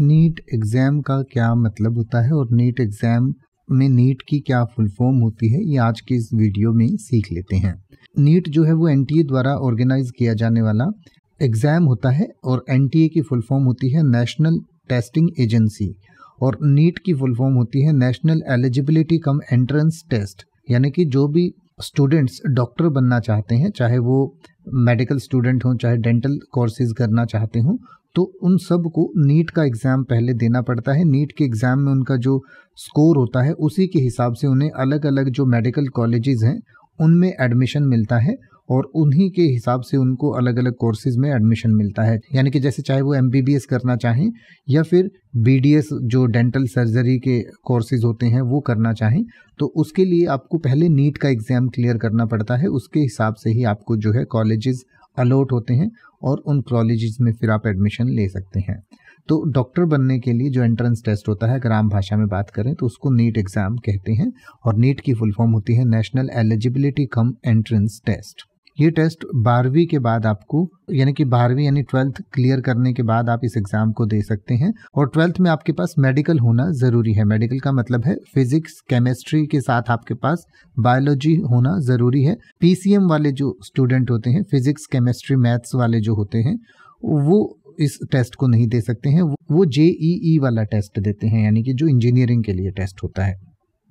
NEET exam का क्या मतलब होता है और नीट एग्ज़ाम में नीट की क्या फुल फॉर्म होती है ये आज की इस वीडियो में सीख लेते हैं नीट जो है वो एन द्वारा ऑर्गेनाइज किया जाने वाला एग्ज़ाम होता है और एन की फुल फॉर्म होती है नेशनल टेस्टिंग एजेंसी और नीट की फुल फॉर्म होती है national eligibility cum entrance test यानी कि जो भी स्टूडेंट्स डॉक्टर बनना चाहते हैं चाहे वो मेडिकल स्टूडेंट हों चाहे डेंटल कोर्सेज करना चाहते हों तो उन सब को नीट का एग्ज़ाम पहले देना पड़ता है नीट के एग्ज़ाम में उनका जो स्कोर होता है उसी के हिसाब से उन्हें अलग अलग जो मेडिकल कॉलेजेस हैं उनमें एडमिशन मिलता है और उन्हीं के हिसाब से उनको अलग अलग कोर्सेज में एडमिशन मिलता है यानी कि जैसे चाहे वो एम करना चाहें या फिर बी जो डेंटल सर्जरी के कोर्सेज होते हैं वो करना चाहें तो उसके लिए आपको पहले नीट का एग्ज़ाम क्लियर करना पड़ता है उसके हिसाब से ही आपको जो है कॉलेजेस अलॉट होते हैं और उन कॉलेजेस में फिर आप एडमिशन ले सकते हैं तो डॉक्टर बनने के लिए जो एंट्रेंस टेस्ट होता है अगर आम भाषा में बात करें तो उसको नीट एग्ज़ाम कहते हैं और नीट की फुल फॉर्म होती है national eligibility cum entrance test ये टेस्ट बारहवीं के बाद आपको यानी कि बारहवीं यानी ट्वेल्थ क्लियर करने के बाद आप इस एग्जाम को दे सकते हैं और ट्वेल्थ में आपके पास मेडिकल होना जरूरी है मेडिकल का मतलब है फिजिक्स केमिस्ट्री के साथ आपके पास बायोलॉजी होना जरूरी है पीसीएम वाले जो स्टूडेंट होते हैं फिजिक्स केमिस्ट्री मैथ्स वाले जो होते हैं वो इस टेस्ट को नहीं दे सकते हैं वो जेईई वाला टेस्ट देते हैं यानी कि जो इंजीनियरिंग के लिए टेस्ट होता है